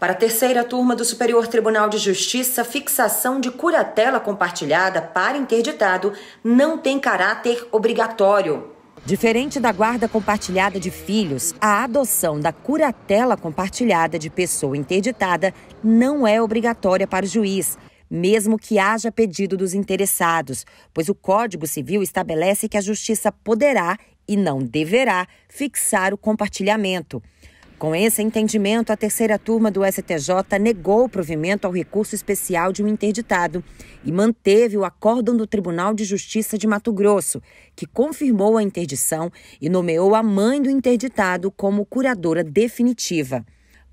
Para a terceira turma do Superior Tribunal de Justiça, fixação de curatela compartilhada para interditado não tem caráter obrigatório. Diferente da guarda compartilhada de filhos, a adoção da curatela compartilhada de pessoa interditada não é obrigatória para o juiz, mesmo que haja pedido dos interessados, pois o Código Civil estabelece que a justiça poderá e não deverá fixar o compartilhamento. Com esse entendimento, a terceira turma do STJ negou o provimento ao recurso especial de um interditado e manteve o acórdão do Tribunal de Justiça de Mato Grosso, que confirmou a interdição e nomeou a mãe do interditado como curadora definitiva.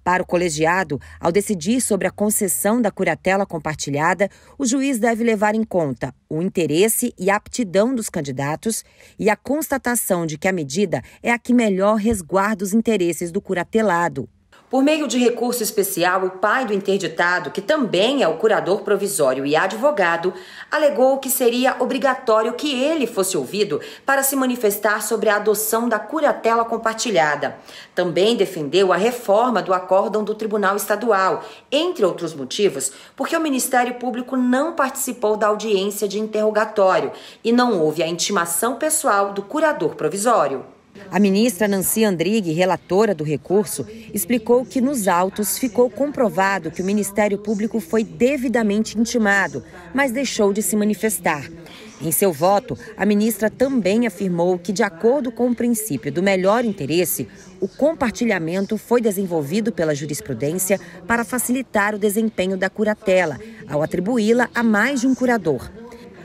Para o colegiado, ao decidir sobre a concessão da curatela compartilhada, o juiz deve levar em conta o interesse e aptidão dos candidatos e a constatação de que a medida é a que melhor resguarda os interesses do curatelado. Por meio de recurso especial, o pai do interditado, que também é o curador provisório e advogado, alegou que seria obrigatório que ele fosse ouvido para se manifestar sobre a adoção da curatela compartilhada. Também defendeu a reforma do acórdão do Tribunal Estadual, entre outros motivos, porque o Ministério Público não participou da audiência de interrogatório e não houve a intimação pessoal do curador provisório. A ministra Nancy Andrighi, relatora do recurso, explicou que nos autos ficou comprovado que o Ministério Público foi devidamente intimado, mas deixou de se manifestar. Em seu voto, a ministra também afirmou que, de acordo com o princípio do melhor interesse, o compartilhamento foi desenvolvido pela jurisprudência para facilitar o desempenho da curatela, ao atribuí-la a mais de um curador.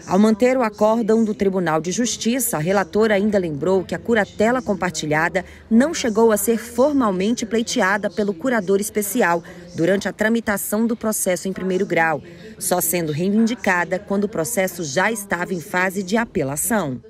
Ao manter o acórdão do Tribunal de Justiça, a relatora ainda lembrou que a curatela compartilhada não chegou a ser formalmente pleiteada pelo curador especial durante a tramitação do processo em primeiro grau, só sendo reivindicada quando o processo já estava em fase de apelação.